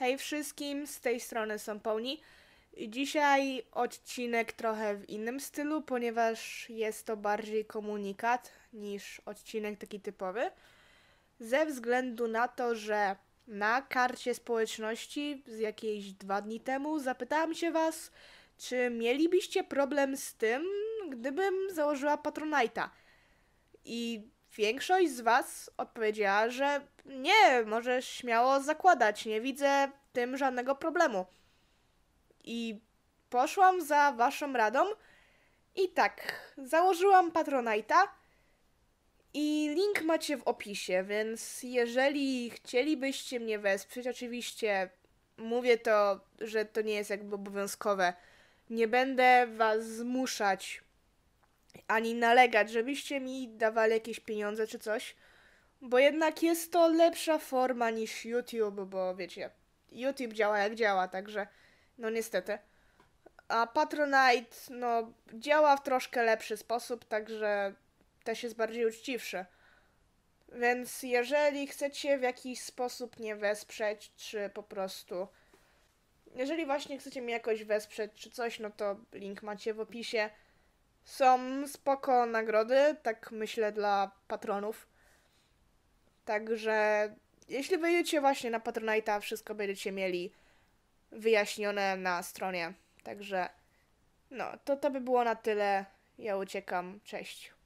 Hej wszystkim, z tej strony są Poni. Dzisiaj odcinek trochę w innym stylu, ponieważ jest to bardziej komunikat niż odcinek taki typowy. Ze względu na to, że na karcie społeczności z jakieś dwa dni temu zapytałam się Was, czy mielibyście problem z tym, gdybym założyła Patronite'a. I Większość z Was odpowiedziała, że nie, możesz śmiało zakładać, nie widzę w tym żadnego problemu. I poszłam za Waszą radą i tak, założyłam Patronite'a i link macie w opisie, więc jeżeli chcielibyście mnie wesprzeć, oczywiście mówię to, że to nie jest jakby obowiązkowe. Nie będę Was zmuszać ani nalegać, żebyście mi dawali jakieś pieniądze czy coś, bo jednak jest to lepsza forma niż YouTube, bo wiecie, YouTube działa jak działa, także no niestety. A Patronite, no, działa w troszkę lepszy sposób, także też jest bardziej uczciwszy. Więc jeżeli chcecie w jakiś sposób mnie wesprzeć, czy po prostu. Jeżeli właśnie chcecie mnie jakoś wesprzeć, czy coś, no to link macie w opisie są spoko nagrody, tak myślę, dla patronów. Także jeśli wejdziecie właśnie na Patronite'a, wszystko będziecie mieli wyjaśnione na stronie. Także no, to to by było na tyle. Ja uciekam. Cześć.